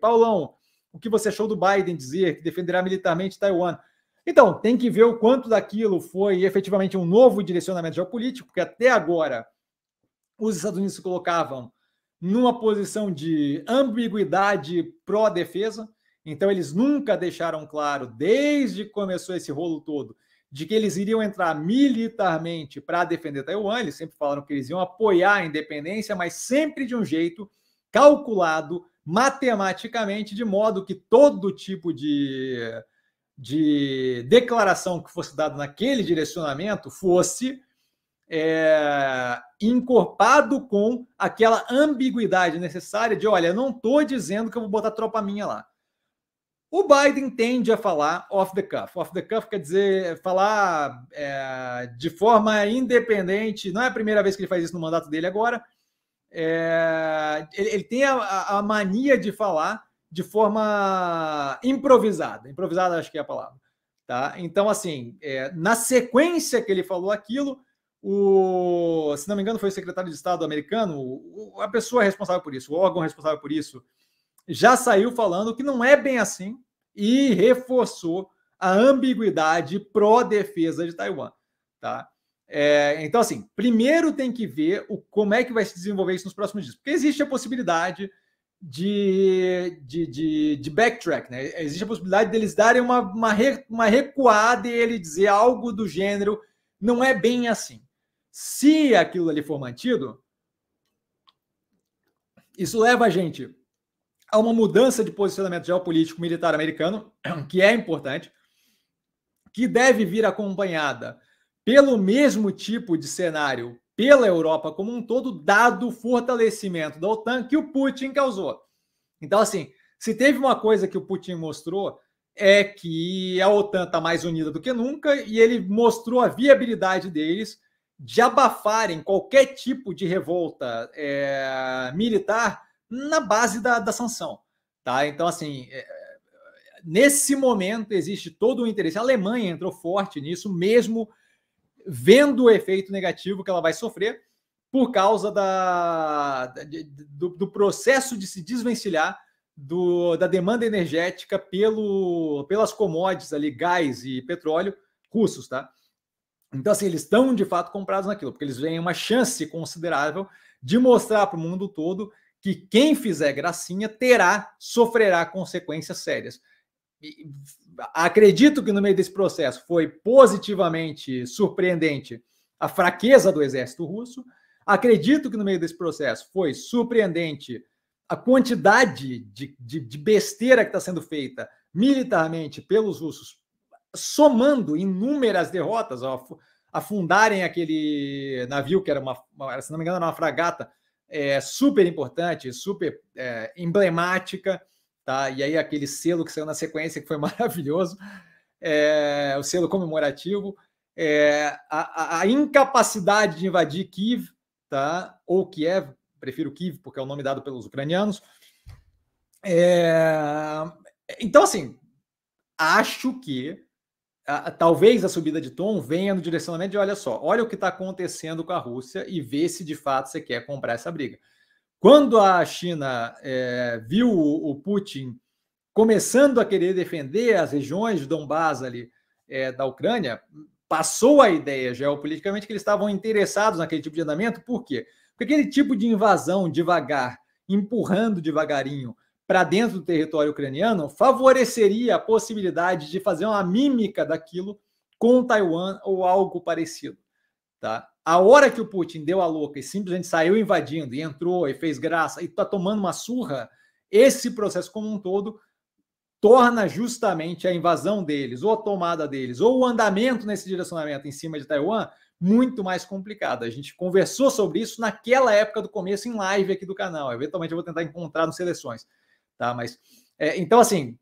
Paulão, o que você achou do Biden dizer que defenderá militarmente Taiwan? Então, tem que ver o quanto daquilo foi efetivamente um novo direcionamento geopolítico, porque até agora os Estados Unidos se colocavam numa posição de ambiguidade pró-defesa, então eles nunca deixaram claro, desde que começou esse rolo todo, de que eles iriam entrar militarmente para defender Taiwan, eles sempre falaram que eles iam apoiar a independência, mas sempre de um jeito calculado matematicamente, de modo que todo tipo de, de declaração que fosse dado naquele direcionamento fosse é, encorpado com aquela ambiguidade necessária de, olha, não estou dizendo que eu vou botar tropa minha lá. O Biden tende a falar off the cuff. Off the cuff quer dizer falar é, de forma independente. Não é a primeira vez que ele faz isso no mandato dele agora. É, ele, ele, tem a, a, mania de falar de forma improvisada. Improvisada, acho que é a palavra. Tá? Então, assim, é, na sequência que ele falou aquilo, o, se não me engano, foi o secretário de Estado americano, a pessoa responsável por isso, o órgão responsável por isso, já saiu falando que não é bem assim e reforçou a ambiguidade pró-defesa de Taiwan. Tá? É, então, assim, primeiro tem que ver o, como é que vai se desenvolver isso nos próximos dias, porque existe a possibilidade de, de, de, de backtrack, né? Existe a possibilidade deles darem uma, uma, re, uma recuada e ele dizer algo do gênero, não é bem assim. Se aquilo ali for mantido, isso leva a gente a uma mudança de posicionamento geopolítico militar americano, que é importante, que deve vir acompanhada pelo mesmo tipo de cenário pela Europa como um todo, dado o fortalecimento da OTAN que o Putin causou. Então, assim, se teve uma coisa que o Putin mostrou é que a OTAN está mais unida do que nunca e ele mostrou a viabilidade deles de abafarem qualquer tipo de revolta é, militar na base da, da sanção. Tá? Então, assim, é, nesse momento existe todo o interesse. A Alemanha entrou forte nisso, mesmo vendo o efeito negativo que ela vai sofrer por causa da, do, do, processo de se desvencilhar do, da demanda energética pelo, pelas commodities ali, gás e petróleo russos, tá? Então, assim, eles estão de fato comprados naquilo, porque eles veem uma chance considerável de mostrar para o mundo todo que quem fizer gracinha terá, sofrerá consequências sérias acredito que no meio desse processo foi positivamente surpreendente a fraqueza do exército russo. Acredito que no meio desse processo foi surpreendente a quantidade de, de, de besteira que está sendo feita militarmente pelos russos, somando inúmeras derrotas, ó, afundarem aquele navio que era uma, se não me engano, era uma fragata é, super importante, super é, emblemática tá? E aí aquele selo que saiu na sequência, que foi maravilhoso, é, o selo comemorativo, é, a, a, incapacidade de invadir Kiev, tá? Ou Kiev, prefiro Kiev porque é o nome dado pelos ucranianos. É, então, assim, acho que a, talvez a subida de tom venha no direcionamento de olha só, olha o que está acontecendo com a Rússia e vê se de fato você quer comprar essa briga. Quando a China é, viu o Putin começando a querer defender as regiões de Donbass ali é, da Ucrânia, passou a ideia geopoliticamente que eles estavam interessados naquele tipo de andamento, por quê? Porque aquele tipo de invasão devagar, empurrando devagarinho para dentro do território ucraniano, favoreceria a possibilidade de fazer uma mímica daquilo com Taiwan ou algo parecido. Tá? A hora que o Putin deu a louca e simplesmente saiu invadindo e entrou e fez graça e está tomando uma surra, esse processo como um todo torna justamente a invasão deles, ou a tomada deles, ou o andamento nesse direcionamento em cima de Taiwan muito mais complicado. A gente conversou sobre isso naquela época do começo em live aqui do canal. Eventualmente eu vou tentar encontrar nas seleções, tá? Mas é, então assim,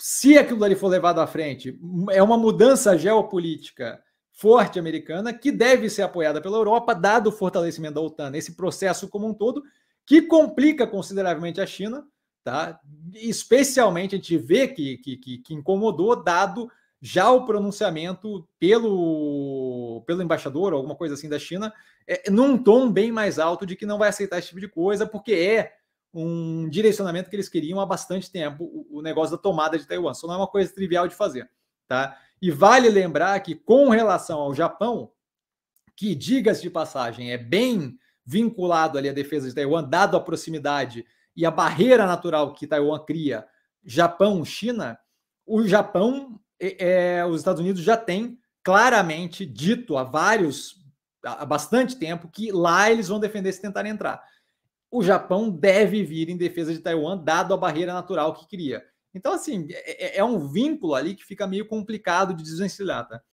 se aquilo ali for levado à frente, é uma mudança geopolítica forte americana, que deve ser apoiada pela Europa, dado o fortalecimento da OTAN, esse processo como um todo, que complica consideravelmente a China, tá? especialmente a gente vê que, que, que incomodou, dado já o pronunciamento pelo, pelo embaixador, alguma coisa assim da China, é, num tom bem mais alto de que não vai aceitar esse tipo de coisa, porque é um direcionamento que eles queriam há bastante tempo, o negócio da tomada de Taiwan. Isso não é uma coisa trivial de fazer, tá? E vale lembrar que, com relação ao Japão, que, diga-se de passagem, é bem vinculado ali à defesa de Taiwan, dado a proximidade e a barreira natural que Taiwan cria, Japão, China, o Japão, é, é, os Estados Unidos já têm claramente dito há vários, há bastante tempo, que lá eles vão defender se tentarem entrar. O Japão deve vir em defesa de Taiwan, dado a barreira natural que cria. Então, assim, é, é, é um vínculo ali que fica meio complicado de desvencilhar, tá?